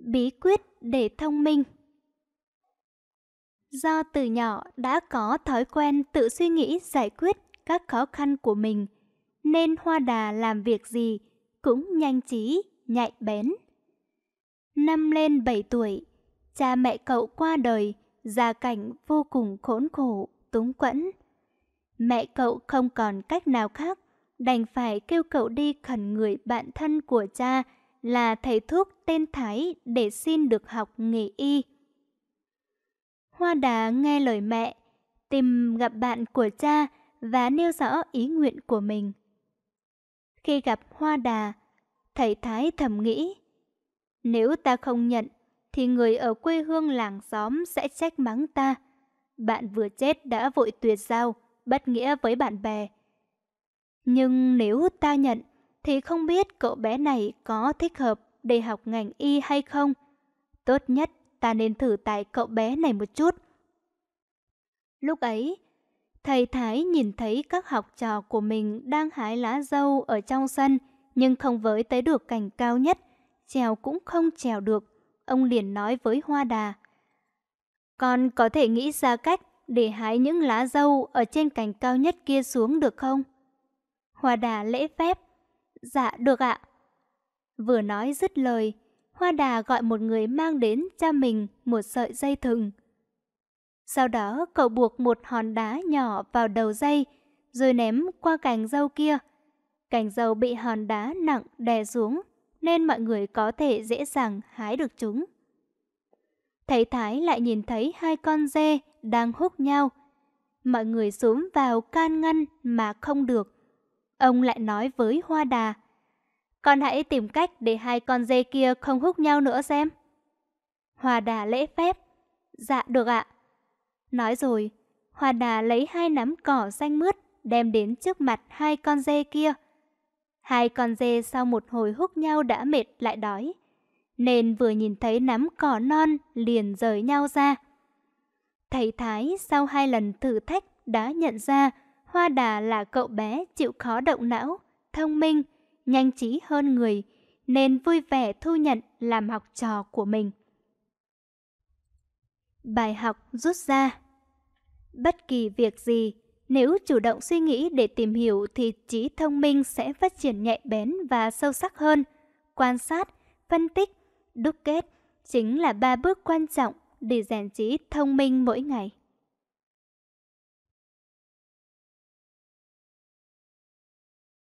Bí quyết để thông minh Do từ nhỏ đã có thói quen tự suy nghĩ giải quyết các khó khăn của mình, nên Hoa Đà làm việc gì cũng nhanh trí, nhạy bén. Năm lên 7 tuổi, cha mẹ cậu qua đời, gia cảnh vô cùng khốn khổ, túng quẫn. Mẹ cậu không còn cách nào khác, đành phải kêu cậu đi khẩn người bạn thân của cha là thầy thuốc tên Thái để xin được học nghề y. Hoa Đà nghe lời mẹ, tìm gặp bạn của cha và nêu rõ ý nguyện của mình. Khi gặp Hoa Đà, thầy Thái thầm nghĩ, nếu ta không nhận thì người ở quê hương làng xóm sẽ trách mắng ta. Bạn vừa chết đã vội tuyệt giao, bất nghĩa với bạn bè. Nhưng nếu ta nhận thì không biết cậu bé này có thích hợp để học ngành y hay không. Tốt nhất ta nên thử tại cậu bé này một chút. Lúc ấy, thầy Thái nhìn thấy các học trò của mình đang hái lá dâu ở trong sân nhưng không với tới được cành cao nhất, trèo cũng không trèo được. Ông liền nói với Hoa Đà. Con có thể nghĩ ra cách để hái những lá dâu ở trên cành cao nhất kia xuống được không? Hoa Đà lễ phép Dạ được ạ. Vừa nói dứt lời, Hoa Đà gọi một người mang đến cho mình một sợi dây thừng. Sau đó cậu buộc một hòn đá nhỏ vào đầu dây, rồi ném qua cành dâu kia. Cành dâu bị hòn đá nặng đè xuống, nên mọi người có thể dễ dàng hái được chúng. Thấy Thái lại nhìn thấy hai con dê đang hút nhau. Mọi người xuống vào can ngăn mà không được. Ông lại nói với Hoa Đà. Con hãy tìm cách để hai con dê kia không hút nhau nữa xem. Hoa Đà lễ phép. Dạ được ạ. Nói rồi, Hoa Đà lấy hai nắm cỏ xanh mướt đem đến trước mặt hai con dê kia. Hai con dê sau một hồi hút nhau đã mệt lại đói, nên vừa nhìn thấy nắm cỏ non liền rời nhau ra. Thầy Thái sau hai lần thử thách đã nhận ra Hoa Đà là cậu bé chịu khó động não, thông minh, nhanh trí hơn người, nên vui vẻ thu nhận làm học trò của mình. Bài học rút ra Bất kỳ việc gì, nếu chủ động suy nghĩ để tìm hiểu thì trí thông minh sẽ phát triển nhạy bén và sâu sắc hơn. Quan sát, phân tích, đúc kết chính là ba bước quan trọng để rèn trí thông minh mỗi ngày.